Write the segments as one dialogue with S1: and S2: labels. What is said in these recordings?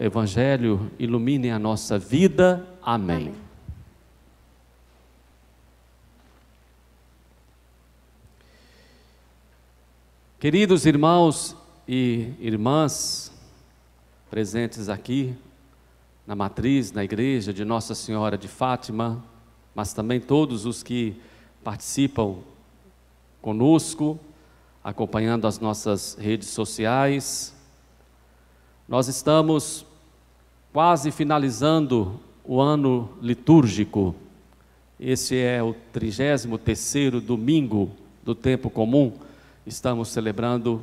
S1: Evangelho ilumine a nossa vida. Amém. Amém. Queridos irmãos e irmãs presentes aqui na matriz, na igreja de Nossa Senhora de Fátima, mas também todos os que participam conosco, acompanhando as nossas redes sociais, nós estamos quase finalizando o ano litúrgico. Esse é o 33º domingo do tempo comum. Estamos celebrando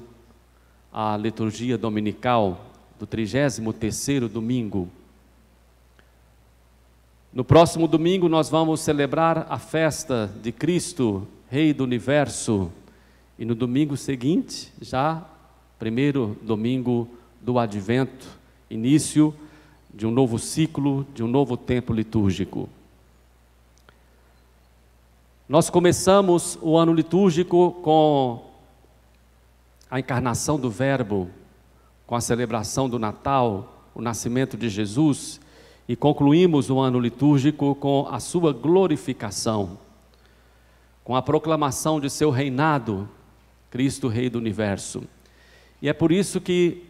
S1: a liturgia dominical do 33º domingo. No próximo domingo nós vamos celebrar a festa de Cristo, Rei do Universo, e no domingo seguinte, já primeiro domingo do Advento, início de um novo ciclo, de um novo tempo litúrgico. Nós começamos o ano litúrgico com a encarnação do Verbo, com a celebração do Natal, o nascimento de Jesus, e concluímos o ano litúrgico com a sua glorificação, com a proclamação de seu reinado, Cristo Rei do Universo. E é por isso que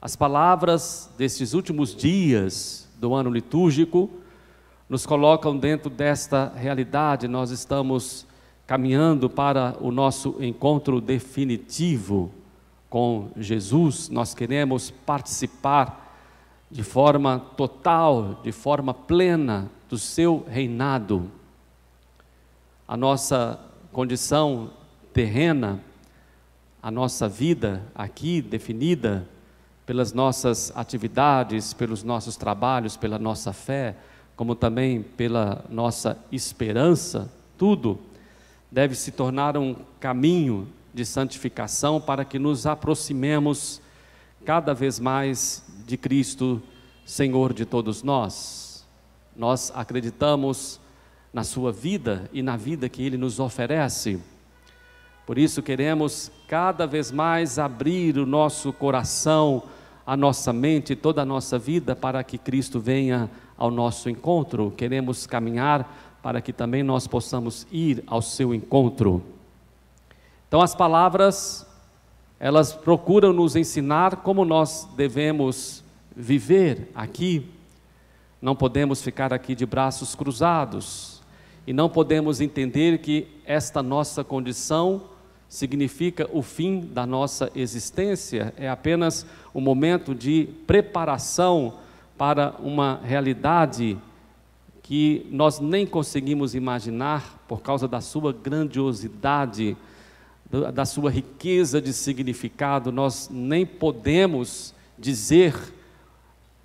S1: as palavras destes últimos dias do ano litúrgico nos colocam dentro desta realidade. Nós estamos caminhando para o nosso encontro definitivo com Jesus. Nós queremos participar de forma total, de forma plena do seu reinado. A nossa condição terrena, a nossa vida aqui definida pelas nossas atividades, pelos nossos trabalhos, pela nossa fé, como também pela nossa esperança, tudo deve se tornar um caminho de santificação para que nos aproximemos cada vez mais de Cristo, Senhor de todos nós. Nós acreditamos na Sua vida e na vida que Ele nos oferece. Por isso, queremos cada vez mais abrir o nosso coração a nossa mente, toda a nossa vida para que Cristo venha ao nosso encontro. Queremos caminhar para que também nós possamos ir ao seu encontro. Então as palavras elas procuram nos ensinar como nós devemos viver aqui. Não podemos ficar aqui de braços cruzados e não podemos entender que esta nossa condição significa o fim da nossa existência, é apenas o momento de preparação para uma realidade que nós nem conseguimos imaginar por causa da sua grandiosidade, da sua riqueza de significado, nós nem podemos dizer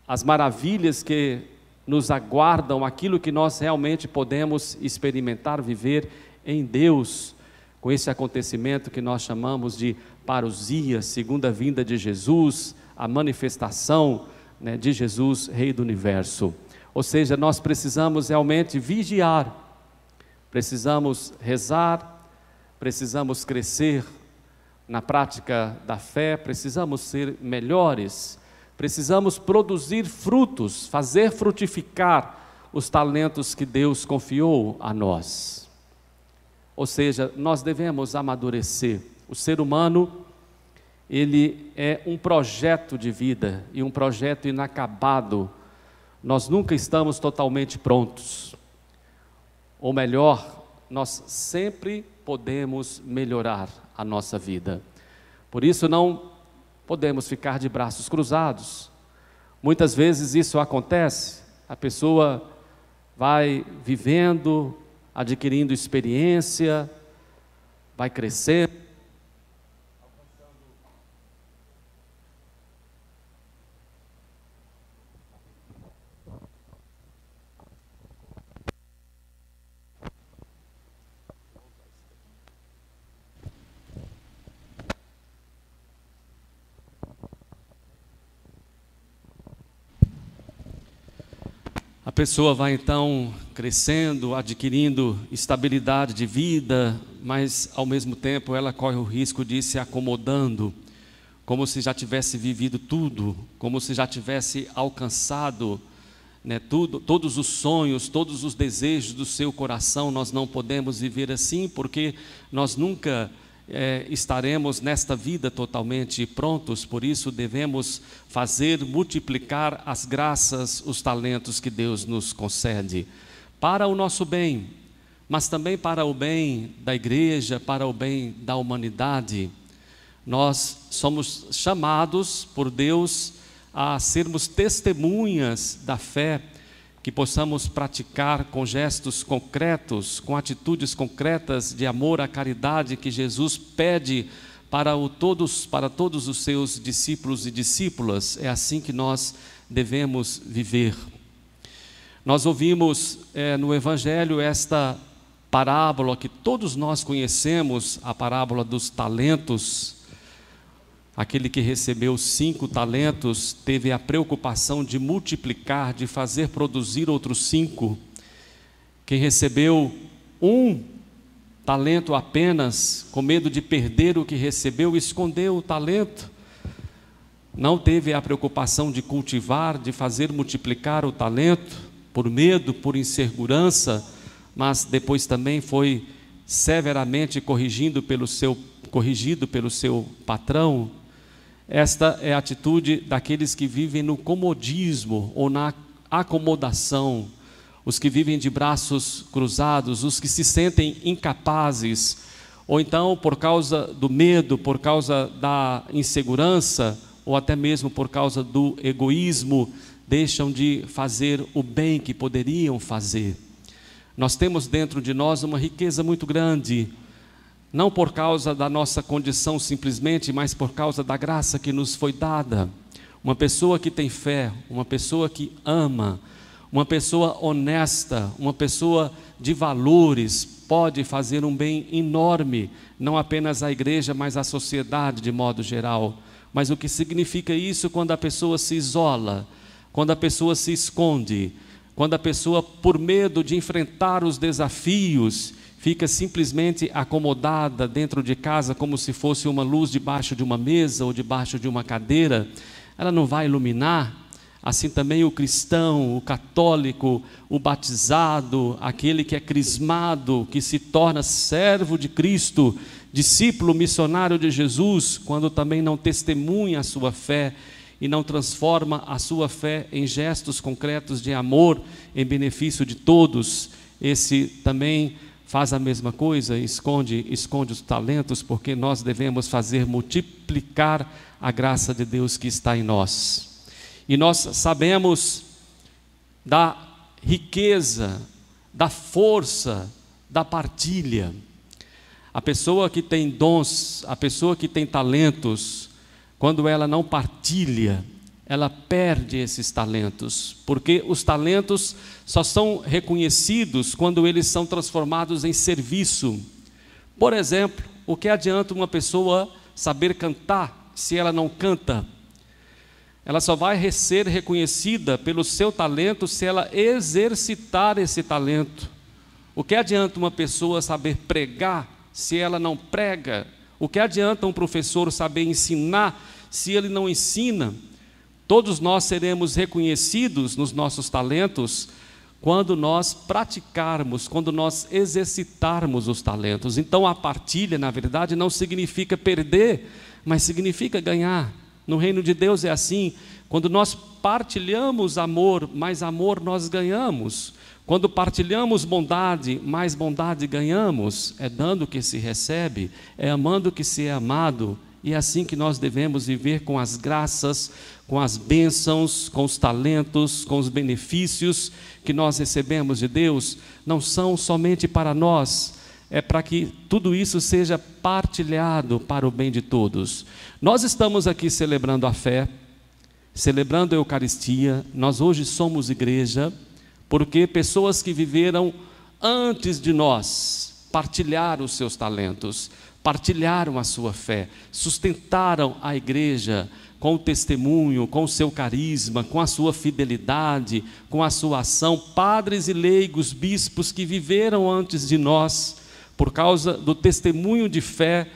S1: as maravilhas que nos aguardam, aquilo que nós realmente podemos experimentar, viver em Deus, com esse acontecimento que nós chamamos de parousia, segunda vinda de Jesus, a manifestação né, de Jesus, Rei do Universo. Ou seja, nós precisamos realmente vigiar, precisamos rezar, precisamos crescer na prática da fé, precisamos ser melhores, precisamos produzir frutos, fazer frutificar os talentos que Deus confiou a nós. Ou seja, nós devemos amadurecer. O ser humano ele é um projeto de vida e um projeto inacabado. Nós nunca estamos totalmente prontos. Ou melhor, nós sempre podemos melhorar a nossa vida. Por isso não podemos ficar de braços cruzados. Muitas vezes isso acontece, a pessoa vai vivendo, adquirindo experiência, vai crescendo, pessoa vai então crescendo, adquirindo estabilidade de vida, mas ao mesmo tempo ela corre o risco de ir se acomodando, como se já tivesse vivido tudo, como se já tivesse alcançado né, tudo, todos os sonhos, todos os desejos do seu coração. Nós não podemos viver assim porque nós nunca é, estaremos nesta vida totalmente prontos, por isso devemos fazer multiplicar as graças, os talentos que Deus nos concede, para o nosso bem, mas também para o bem da igreja, para o bem da humanidade. Nós somos chamados por Deus a sermos testemunhas da fé que possamos praticar com gestos concretos, com atitudes concretas de amor à caridade que Jesus pede para, o todos, para todos os seus discípulos e discípulas. É assim que nós devemos viver. Nós ouvimos é, no Evangelho esta parábola que todos nós conhecemos, a parábola dos talentos, Aquele que recebeu cinco talentos teve a preocupação de multiplicar, de fazer produzir outros cinco. Quem recebeu um talento apenas, com medo de perder o que recebeu, escondeu o talento. Não teve a preocupação de cultivar, de fazer multiplicar o talento, por medo, por insegurança, mas depois também foi severamente corrigindo pelo seu, corrigido pelo seu patrão, esta é a atitude daqueles que vivem no comodismo ou na acomodação, os que vivem de braços cruzados, os que se sentem incapazes, ou então por causa do medo, por causa da insegurança, ou até mesmo por causa do egoísmo, deixam de fazer o bem que poderiam fazer. Nós temos dentro de nós uma riqueza muito grande, não por causa da nossa condição simplesmente, mas por causa da graça que nos foi dada. Uma pessoa que tem fé, uma pessoa que ama, uma pessoa honesta, uma pessoa de valores, pode fazer um bem enorme, não apenas à igreja, mas à sociedade de modo geral. Mas o que significa isso quando a pessoa se isola, quando a pessoa se esconde, quando a pessoa, por medo de enfrentar os desafios, fica simplesmente acomodada dentro de casa como se fosse uma luz debaixo de uma mesa ou debaixo de uma cadeira, ela não vai iluminar. Assim também o cristão, o católico, o batizado, aquele que é crismado, que se torna servo de Cristo, discípulo missionário de Jesus, quando também não testemunha a sua fé e não transforma a sua fé em gestos concretos de amor em benefício de todos, esse também faz a mesma coisa, esconde, esconde os talentos, porque nós devemos fazer multiplicar a graça de Deus que está em nós. E nós sabemos da riqueza, da força, da partilha. A pessoa que tem dons, a pessoa que tem talentos, quando ela não partilha, ela perde esses talentos, porque os talentos só são reconhecidos quando eles são transformados em serviço. Por exemplo, o que adianta uma pessoa saber cantar se ela não canta? Ela só vai ser reconhecida pelo seu talento se ela exercitar esse talento. O que adianta uma pessoa saber pregar se ela não prega? O que adianta um professor saber ensinar se ele não ensina? Todos nós seremos reconhecidos nos nossos talentos quando nós praticarmos, quando nós exercitarmos os talentos. Então a partilha, na verdade, não significa perder, mas significa ganhar. No reino de Deus é assim. Quando nós partilhamos amor, mais amor nós ganhamos. Quando partilhamos bondade, mais bondade ganhamos. É dando que se recebe, é amando que se é amado, e é assim que nós devemos viver com as graças, com as bênçãos, com os talentos, com os benefícios que nós recebemos de Deus, não são somente para nós, é para que tudo isso seja partilhado para o bem de todos. Nós estamos aqui celebrando a fé, celebrando a Eucaristia, nós hoje somos igreja, porque pessoas que viveram antes de nós partilharam os seus talentos, partilharam a sua fé, sustentaram a igreja com o testemunho, com o seu carisma, com a sua fidelidade, com a sua ação, padres e leigos, bispos que viveram antes de nós, por causa do testemunho de fé,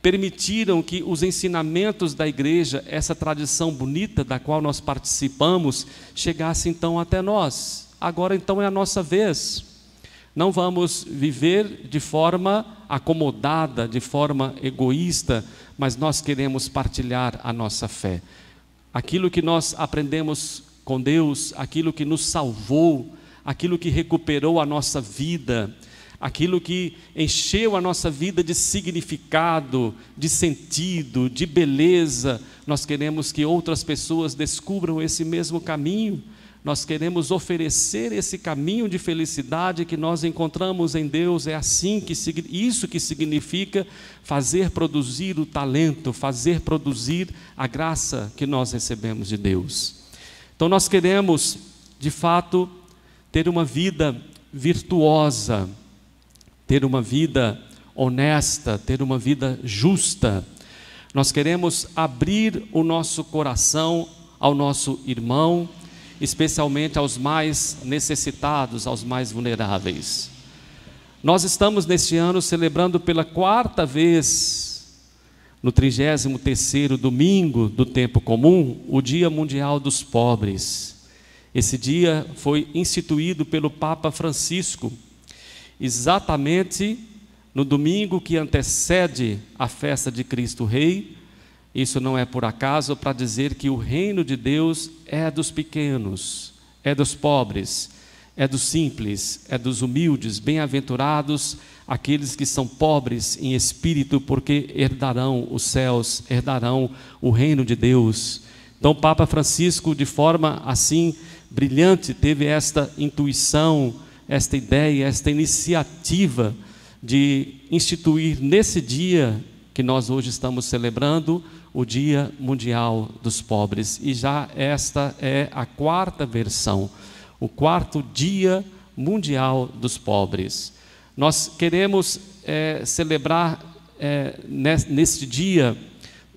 S1: permitiram que os ensinamentos da igreja, essa tradição bonita da qual nós participamos, chegasse então até nós. Agora então é a nossa vez. Não vamos viver de forma acomodada, de forma egoísta, mas nós queremos partilhar a nossa fé. Aquilo que nós aprendemos com Deus, aquilo que nos salvou, aquilo que recuperou a nossa vida, aquilo que encheu a nossa vida de significado, de sentido, de beleza. Nós queremos que outras pessoas descubram esse mesmo caminho nós queremos oferecer esse caminho de felicidade que nós encontramos em Deus. É assim que isso que significa fazer produzir o talento, fazer produzir a graça que nós recebemos de Deus. Então nós queremos, de fato, ter uma vida virtuosa, ter uma vida honesta, ter uma vida justa. Nós queremos abrir o nosso coração ao nosso irmão, especialmente aos mais necessitados, aos mais vulneráveis. Nós estamos neste ano celebrando pela quarta vez, no 33º domingo do tempo comum, o Dia Mundial dos Pobres. Esse dia foi instituído pelo Papa Francisco, exatamente no domingo que antecede a festa de Cristo Rei, isso não é por acaso para dizer que o reino de Deus é dos pequenos, é dos pobres, é dos simples, é dos humildes. Bem-aventurados aqueles que são pobres em espírito, porque herdarão os céus, herdarão o reino de Deus. Então, Papa Francisco, de forma assim brilhante, teve esta intuição, esta ideia, esta iniciativa de instituir nesse dia que nós hoje estamos celebrando o Dia Mundial dos Pobres. E já esta é a quarta versão, o quarto Dia Mundial dos Pobres. Nós queremos é, celebrar é, neste dia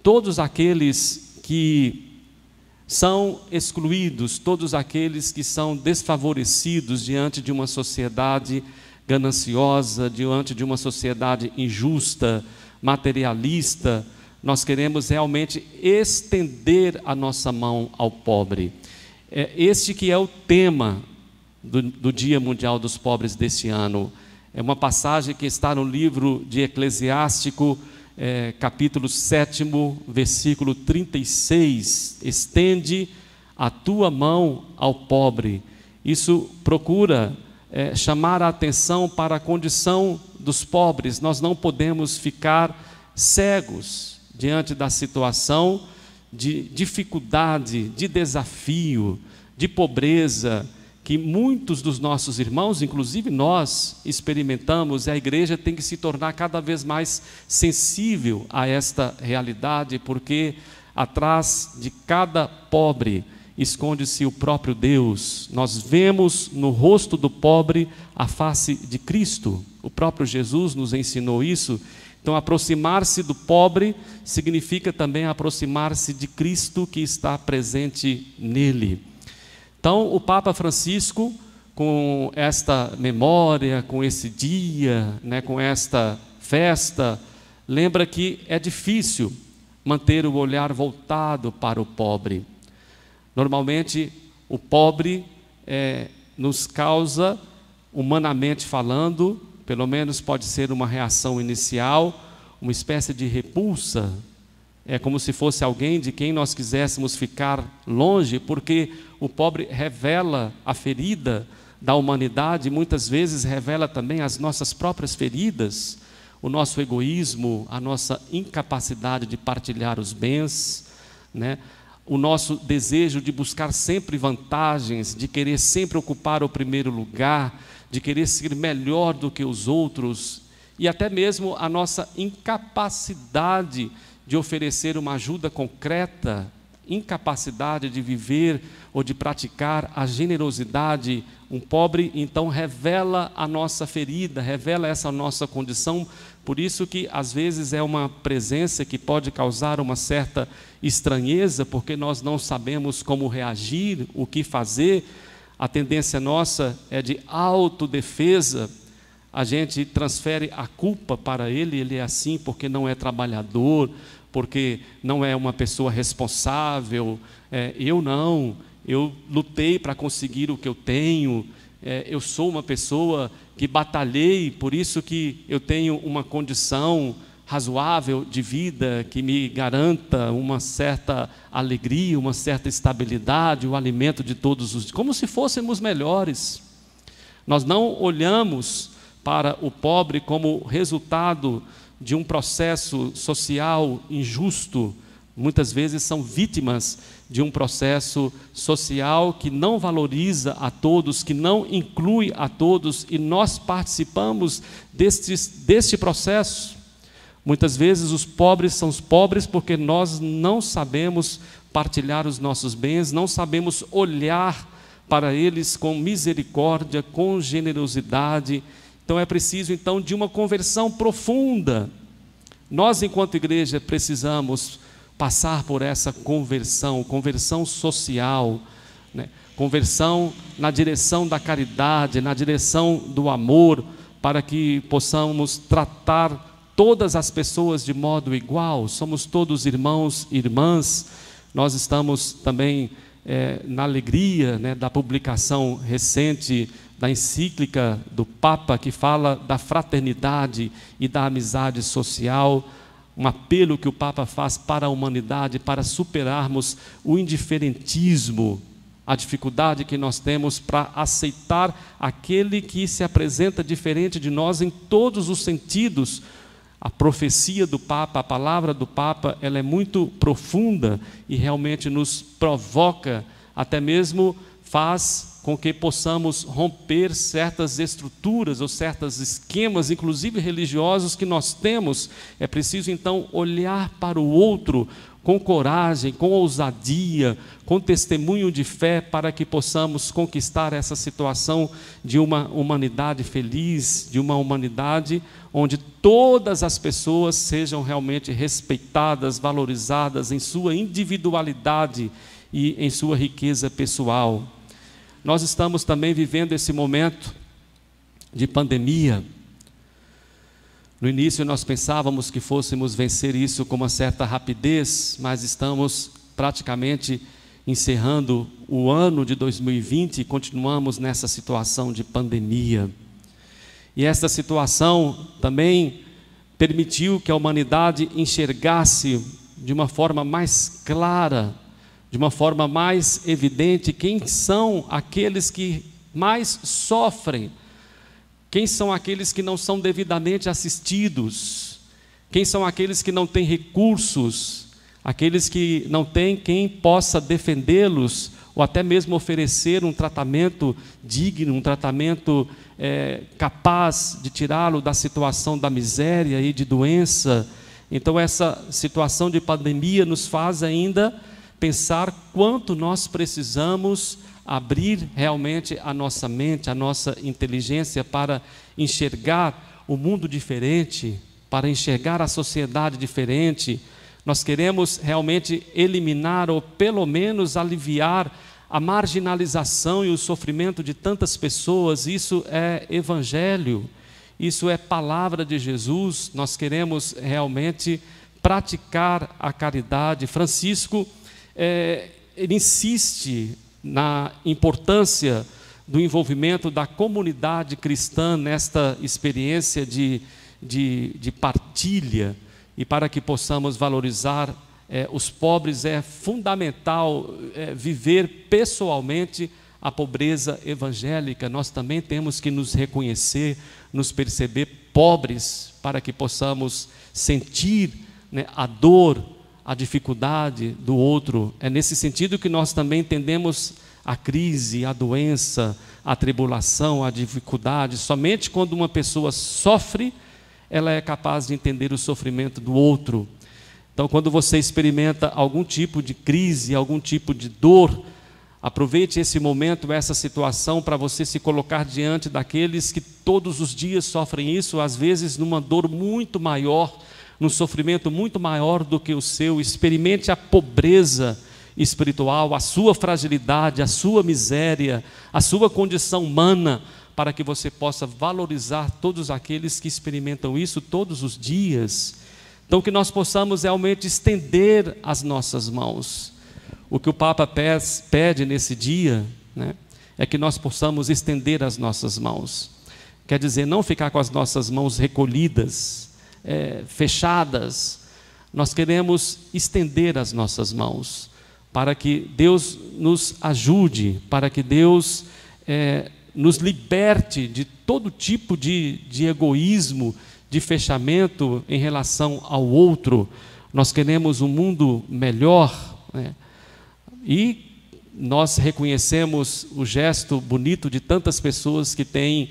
S1: todos aqueles que são excluídos, todos aqueles que são desfavorecidos diante de uma sociedade gananciosa, diante de uma sociedade injusta, materialista, nós queremos realmente estender a nossa mão ao pobre. É este que é o tema do, do Dia Mundial dos Pobres deste ano. É uma passagem que está no livro de Eclesiástico, é, capítulo 7, versículo 36. Estende a tua mão ao pobre. Isso procura é, chamar a atenção para a condição dos pobres. Nós não podemos ficar cegos diante da situação de dificuldade, de desafio, de pobreza que muitos dos nossos irmãos, inclusive nós, experimentamos, e a igreja tem que se tornar cada vez mais sensível a esta realidade, porque atrás de cada pobre esconde-se o próprio Deus. Nós vemos no rosto do pobre a face de Cristo. O próprio Jesus nos ensinou isso então, aproximar-se do pobre significa também aproximar-se de Cristo que está presente nele. Então, o Papa Francisco, com esta memória, com esse dia, né, com esta festa, lembra que é difícil manter o olhar voltado para o pobre. Normalmente, o pobre é, nos causa, humanamente falando, pelo menos pode ser uma reação inicial, uma espécie de repulsa. É como se fosse alguém de quem nós quiséssemos ficar longe, porque o pobre revela a ferida da humanidade, muitas vezes revela também as nossas próprias feridas, o nosso egoísmo, a nossa incapacidade de partilhar os bens, né? o nosso desejo de buscar sempre vantagens, de querer sempre ocupar o primeiro lugar, de querer ser melhor do que os outros e até mesmo a nossa incapacidade de oferecer uma ajuda concreta, incapacidade de viver ou de praticar a generosidade. Um pobre então revela a nossa ferida, revela essa nossa condição. Por isso que às vezes é uma presença que pode causar uma certa estranheza, porque nós não sabemos como reagir, o que fazer a tendência nossa é de autodefesa, a gente transfere a culpa para ele, ele é assim porque não é trabalhador, porque não é uma pessoa responsável, é, eu não, eu lutei para conseguir o que eu tenho, é, eu sou uma pessoa que batalhei, por isso que eu tenho uma condição razoável de vida que me garanta uma certa alegria, uma certa estabilidade, o alimento de todos os dias, como se fôssemos melhores. Nós não olhamos para o pobre como resultado de um processo social injusto, muitas vezes são vítimas de um processo social que não valoriza a todos, que não inclui a todos, e nós participamos deste, deste processo. Muitas vezes os pobres são os pobres porque nós não sabemos partilhar os nossos bens, não sabemos olhar para eles com misericórdia, com generosidade. Então é preciso então de uma conversão profunda. Nós enquanto igreja precisamos passar por essa conversão, conversão social, né? conversão na direção da caridade, na direção do amor, para que possamos tratar todas as pessoas de modo igual, somos todos irmãos e irmãs. Nós estamos também é, na alegria né, da publicação recente da encíclica do Papa, que fala da fraternidade e da amizade social, um apelo que o Papa faz para a humanidade para superarmos o indiferentismo, a dificuldade que nós temos para aceitar aquele que se apresenta diferente de nós em todos os sentidos a profecia do Papa, a palavra do Papa, ela é muito profunda e realmente nos provoca, até mesmo faz com que possamos romper certas estruturas ou certos esquemas, inclusive religiosos, que nós temos. É preciso então olhar para o outro, com coragem, com ousadia, com testemunho de fé, para que possamos conquistar essa situação de uma humanidade feliz, de uma humanidade onde todas as pessoas sejam realmente respeitadas, valorizadas em sua individualidade e em sua riqueza pessoal. Nós estamos também vivendo esse momento de pandemia no início nós pensávamos que fôssemos vencer isso com uma certa rapidez, mas estamos praticamente encerrando o ano de 2020 e continuamos nessa situação de pandemia. E essa situação também permitiu que a humanidade enxergasse de uma forma mais clara, de uma forma mais evidente, quem são aqueles que mais sofrem quem são aqueles que não são devidamente assistidos? Quem são aqueles que não têm recursos? Aqueles que não têm quem possa defendê-los ou até mesmo oferecer um tratamento digno, um tratamento é, capaz de tirá-lo da situação da miséria e de doença. Então, essa situação de pandemia nos faz ainda pensar quanto nós precisamos abrir realmente a nossa mente, a nossa inteligência para enxergar o mundo diferente, para enxergar a sociedade diferente. Nós queremos realmente eliminar ou pelo menos aliviar a marginalização e o sofrimento de tantas pessoas. Isso é evangelho, isso é palavra de Jesus. Nós queremos realmente praticar a caridade. Francisco, é, ele insiste na importância do envolvimento da comunidade cristã nesta experiência de, de, de partilha e para que possamos valorizar eh, os pobres, é fundamental eh, viver pessoalmente a pobreza evangélica. Nós também temos que nos reconhecer, nos perceber pobres, para que possamos sentir né, a dor a dificuldade do outro. É nesse sentido que nós também entendemos a crise, a doença, a tribulação, a dificuldade. Somente quando uma pessoa sofre, ela é capaz de entender o sofrimento do outro. Então, quando você experimenta algum tipo de crise, algum tipo de dor, aproveite esse momento, essa situação, para você se colocar diante daqueles que todos os dias sofrem isso, às vezes numa dor muito maior num sofrimento muito maior do que o seu, experimente a pobreza espiritual, a sua fragilidade, a sua miséria, a sua condição humana, para que você possa valorizar todos aqueles que experimentam isso todos os dias. Então, que nós possamos realmente estender as nossas mãos. O que o Papa pede nesse dia né, é que nós possamos estender as nossas mãos. Quer dizer, não ficar com as nossas mãos recolhidas, é, fechadas, nós queremos estender as nossas mãos para que Deus nos ajude, para que Deus é, nos liberte de todo tipo de, de egoísmo, de fechamento em relação ao outro. Nós queremos um mundo melhor né? e nós reconhecemos o gesto bonito de tantas pessoas que têm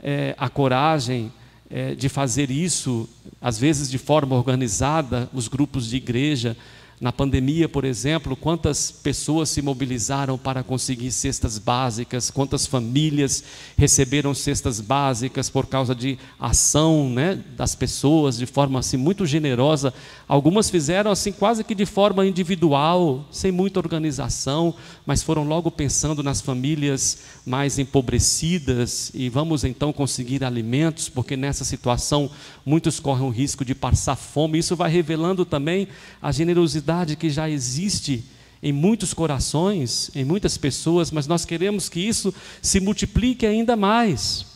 S1: é, a coragem é, de fazer isso, às vezes de forma organizada, os grupos de igreja, na pandemia, por exemplo, quantas pessoas se mobilizaram para conseguir cestas básicas, quantas famílias receberam cestas básicas por causa de ação né, das pessoas de forma assim, muito generosa. Algumas fizeram assim quase que de forma individual, sem muita organização, mas foram logo pensando nas famílias mais empobrecidas e vamos então conseguir alimentos, porque nessa situação muitos correm o risco de passar fome. Isso vai revelando também a generosidade que já existe em muitos corações, em muitas pessoas, mas nós queremos que isso se multiplique ainda mais.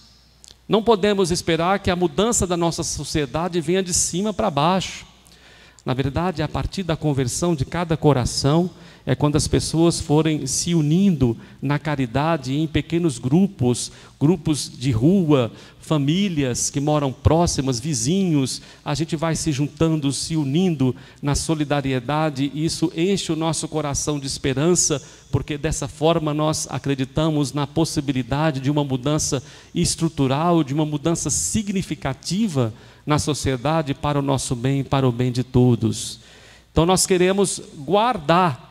S1: Não podemos esperar que a mudança da nossa sociedade venha de cima para baixo. Na verdade, a partir da conversão de cada coração, é quando as pessoas forem se unindo na caridade em pequenos grupos, grupos de rua, famílias que moram próximas, vizinhos, a gente vai se juntando, se unindo na solidariedade, e isso enche o nosso coração de esperança, porque dessa forma nós acreditamos na possibilidade de uma mudança estrutural, de uma mudança significativa na sociedade para o nosso bem, para o bem de todos. Então nós queremos guardar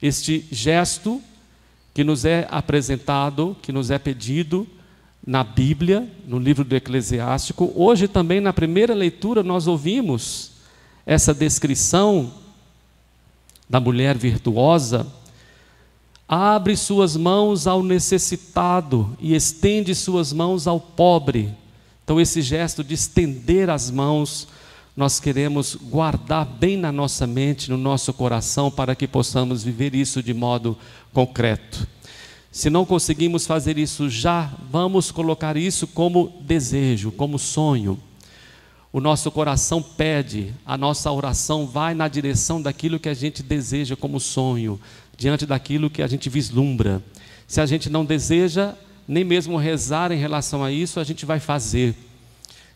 S1: este gesto que nos é apresentado, que nos é pedido, na Bíblia, no livro do Eclesiástico. Hoje também na primeira leitura nós ouvimos essa descrição da mulher virtuosa. Abre suas mãos ao necessitado e estende suas mãos ao pobre. Então, esse gesto de estender as mãos, nós queremos guardar bem na nossa mente, no nosso coração, para que possamos viver isso de modo concreto. Se não conseguimos fazer isso já, vamos colocar isso como desejo, como sonho. O nosso coração pede, a nossa oração vai na direção daquilo que a gente deseja como sonho, diante daquilo que a gente vislumbra. Se a gente não deseja nem mesmo rezar em relação a isso, a gente vai fazer.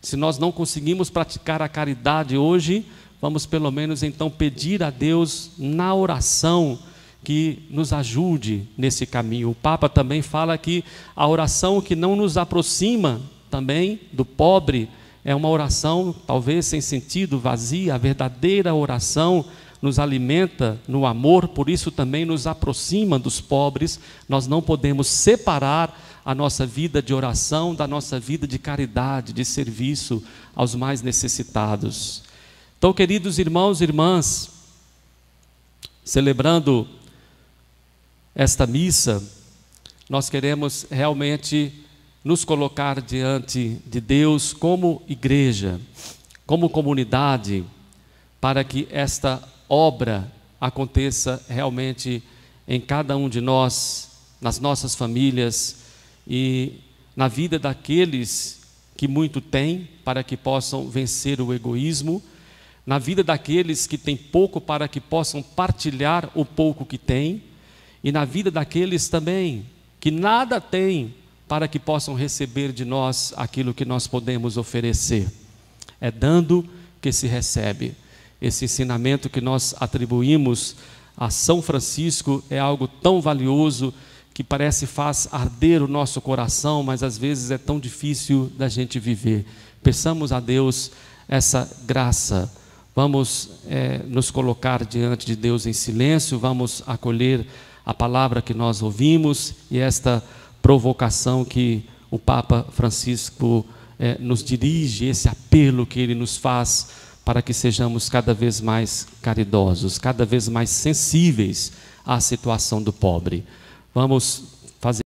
S1: Se nós não conseguimos praticar a caridade hoje, vamos pelo menos então pedir a Deus na oração que nos ajude nesse caminho. O Papa também fala que a oração que não nos aproxima também do pobre é uma oração talvez sem sentido, vazia. A verdadeira oração nos alimenta no amor, por isso também nos aproxima dos pobres. Nós não podemos separar a nossa vida de oração da nossa vida de caridade, de serviço aos mais necessitados. Então, queridos irmãos e irmãs, celebrando esta missa, nós queremos realmente nos colocar diante de Deus como igreja, como comunidade, para que esta obra aconteça realmente em cada um de nós, nas nossas famílias e na vida daqueles que muito têm, para que possam vencer o egoísmo, na vida daqueles que têm pouco, para que possam partilhar o pouco que têm e na vida daqueles também que nada têm para que possam receber de nós aquilo que nós podemos oferecer. É dando que se recebe. Esse ensinamento que nós atribuímos a São Francisco é algo tão valioso que parece faz arder o nosso coração, mas às vezes é tão difícil da gente viver. Peçamos a Deus essa graça. Vamos é, nos colocar diante de Deus em silêncio, vamos acolher a palavra que nós ouvimos e esta provocação que o Papa Francisco eh, nos dirige, esse apelo que ele nos faz para que sejamos cada vez mais caridosos, cada vez mais sensíveis à situação do pobre. Vamos